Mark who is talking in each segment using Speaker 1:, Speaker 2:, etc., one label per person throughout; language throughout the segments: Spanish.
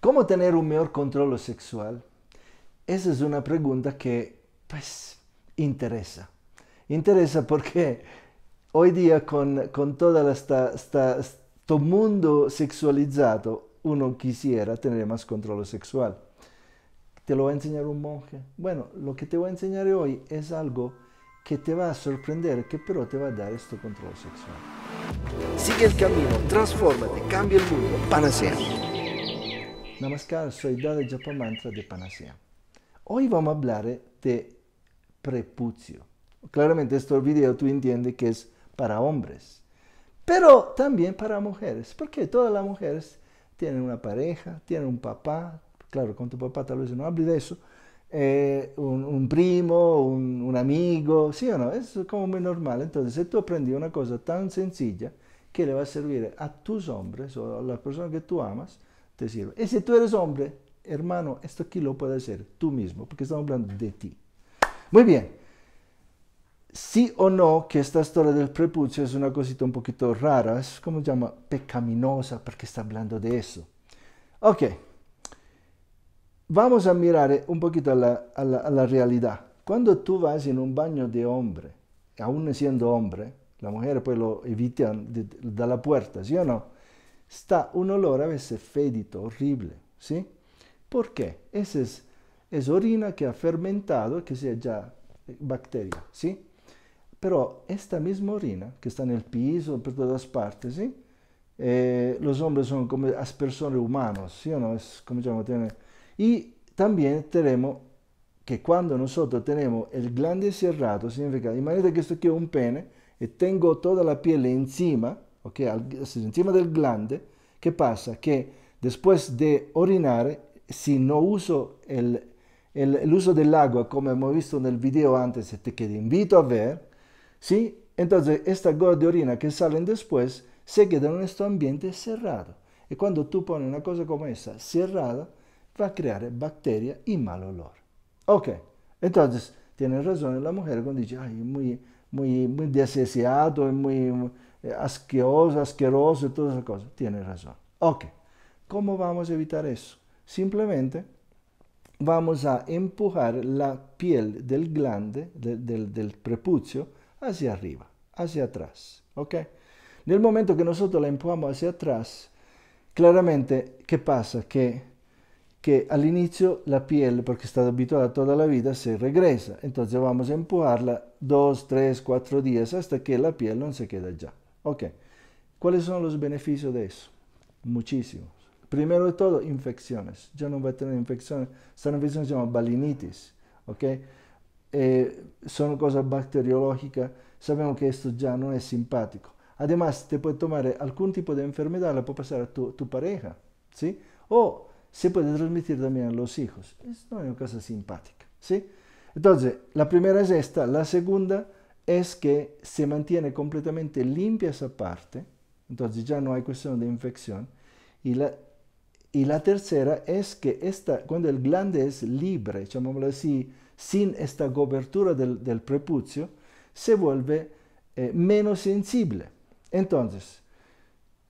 Speaker 1: ¿Cómo tener un mejor control sexual? Esa es una pregunta que, pues, interesa. Interesa porque hoy día con, con todo este mundo sexualizado, uno quisiera tener más control sexual. Te lo va a enseñar un monje. Bueno, lo que te voy a enseñar hoy es algo que te va a sorprender, que pero te va a dar este control sexual. Sigue el camino, transfórmate, cambia el mundo, panacea. Namaskar, soy Dada Japa Mantra de Panacea. Hoy vamos a hablar de prepucio. Claramente este video tú entiendes que es para hombres, pero también para mujeres, porque todas las mujeres tienen una pareja, tienen un papá, claro, con tu papá tal vez no hables de eso, eh, un, primo, un, un, amigo, ¿sí o no? Es como muy normal. Entonces, tú aprendí una cosa tan sencilla que le va a servir a tus hombres o a las personas que tú amas te Y si tú eres hombre, hermano, esto aquí lo puedes hacer tú mismo, porque estamos hablando de ti. Muy bien. Sí o no, que esta historia del prepucio es una cosita un poquito rara, es como se llama, pecaminosa, porque está hablando de eso. Ok, vamos a mirar eh, un poquito a la, realidad. Cuando tú vas en un baño de hombre, aún siendo hombre, la mujer pues lo evitan de, de la puerta, ¿sí o no? sta un olor a veces fedito, horrible, ¿sí? ¿Por qué? Esa es, es, orina que ha fermentado, que sea ya eh, bacteria, ¿sí? Pero esta misma orina, que está en el piso, por todas partes, ¿sí? Eh, los hombres son como aspersores humanos, ¿sí o no? Es como llamamos. Y también tenemos que cuando nosotros tenemos el glande cerrado, significa, imagínate que esto aquí es un pene y tengo toda la piel encima, se encima del glande, ¿qué pasa? Que después de orinar, si no uso el, uso del agua, como hemos visto en el video antes, que te invito a ver, ¿sí? entonces esta gota de orina que salen después se queda en este ambiente cerrado. Y cuando tú pones una cosa como esa cerrada, va a crear bacteria y mal olor. Ok, entonces tiene razón la mujer cuando dice, ay, muy, muy, muy deseado, muy, eh, asqueroso, asqueroso y todas esas cosas. Tiene razón. Ok, ¿cómo vamos a evitar eso? Simplemente vamos a empujar la piel del glande, del, del prepucio, hacia arriba, hacia atrás. ¿Ok? En el momento que nosotros la empujamos hacia atrás, claramente, ¿qué pasa? Que, que al inicio la piel, porque está habituada toda la vida, se regresa. Entonces vamos a empujarla dos, tres, cuatro días hasta que la piel no se queda ya. Ok, ¿cuáles son los beneficios de eso? Muchísimos. Primero de todo, infecciones. Ya no va a tener infecciones. Esta infección se llama balinitis. ¿ok? Eh, son cosas bacteriológicas. Sabemos que esto ya no es simpático. Además, te puede tomar algún tipo de enfermedad, la puede pasar a tu, pareja. ¿sí? O se puede transmitir también a los hijos. Esto no es una cosa simpática. ¿sí? Entonces, la primera es esta. La segunda es que se mantiene completamente limpia esa parte, entonces ya no hay cuestión de infección. Y la, tercera es que esta, cuando el glande es libre, llamémoslo así, sin esta cobertura del, prepucio, se vuelve eh, menos sensible. Entonces,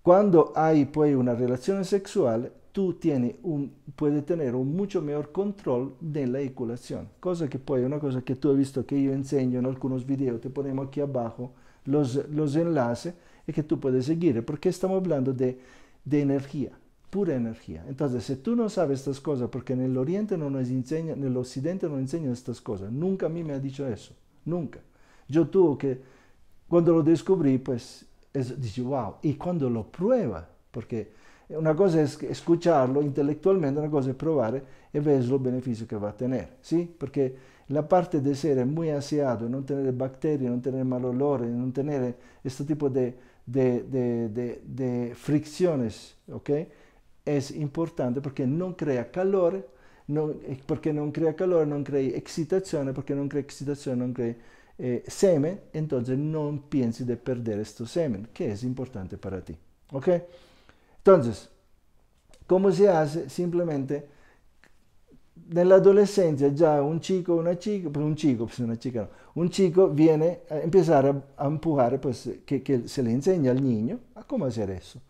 Speaker 1: cuando hay pues una relación sexual, tú tiene un, puede tener un mucho mejor control de la eyaculación. Cosa que pues una cosa que tú has visto que yo enseño en algunos videos te ponemos aquí abajo los, los enlaces y que tú puedes seguir, porque estamos hablando de, de energía, pura energía. Entonces, si tú no sabes estas cosas, porque en el Oriente no nos enseña, en el Occidente no enseñan estas cosas, nunca a mí me ha dicho eso, nunca. Yo tuve que, cuando lo descubrí, pues, es, dije, wow, y cuando lo prueba, porque Una cosa è escucharlo intelectualmente, una cosa è provare e vedere el beneficio che va a tener, ¿sí? Porque la parte de ser es muy non no tener bacterias, no tener mal olores, no tener este tipo di de, fricciones, ¿ok? Es importante perché non crea calore, no, porque no crea calore non crea excitación, perché non crea excitación, non crea eh, semen, quindi non pienses di perdere questo semen, che è importante per ti, ¿ok? Entonces, ¿cómo se hace? Simplemente en la adolescencia ya un chico, una chica, pues un chico, pues una chica, no, un chico viene a empezar a, empujar, pues que, se le enseña al niño a cómo hacer eso.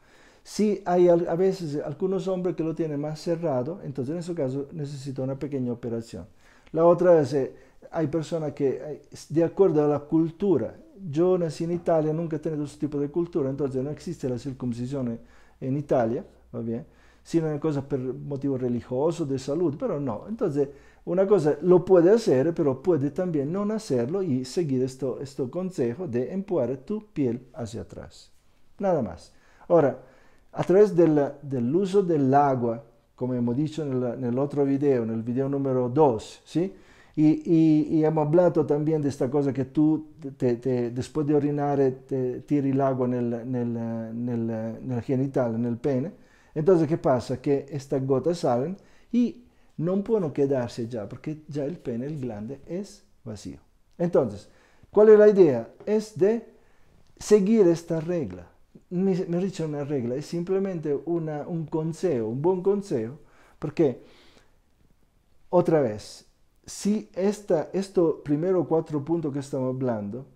Speaker 1: Si hay a veces algunos hombres que lo tienen más cerrado, entonces en ese caso necesita una pequeña operación. La otra es, eh, hay personas que, eh, de acuerdo a la cultura, yo nací en Italia, nunca he tenido ese tipo de cultura, entonces no existe la circuncisión en Italia, ¿va bien? Sino una cosa por motivo religioso, de salud, pero no. Entonces, una cosa lo puede hacer, pero puede también no hacerlo y seguir esto, este consejo de empujar tu piel hacia atrás. Nada más. Ahora, a través del, del uso del agua, como hemos dicho en el, otro video, en el video número 2, ¿sí? Y, hemos hablado también de esta cosa que tú, te, después de orinar, eh, te tiras el agua en el genital, en el pene. Entonces, ¿qué pasa? Que estas gotas salen y no pueden quedarse ya, porque ya el pene, el glande, es vacío. Entonces, ¿cuál es la idea? Es de seguir esta regla. Me, me dicho una regla, es simplemente una, un consejo, un buen consejo, porque, otra vez, si esta, estos primeros cuatro puntos que estamos hablando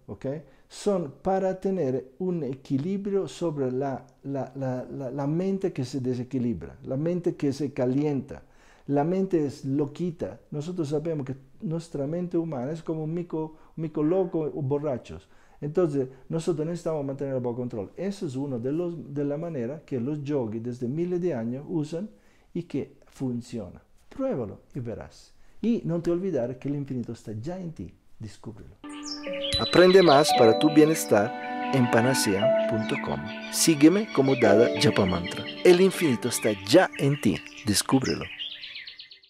Speaker 1: son para tener un equilibrio sobre la, mente que se desequilibra, la mente que se calienta, la mente es loquita. Nosotros sabemos que nuestra mente humana es como un mico, un o borrachos. Entonces, nosotros necesitamos mantener bajo control. Eso es una de, los, de las maneras que los yogis desde miles de años usan y que funciona. Pruébalo y verás. Y no te olvidar que el infinito está ya en ti. Descúbrelo. Aprende más para tu bienestar en panacea.com. Sígueme como Dada Japamantra. El infinito está ya en ti. Descúbrelo.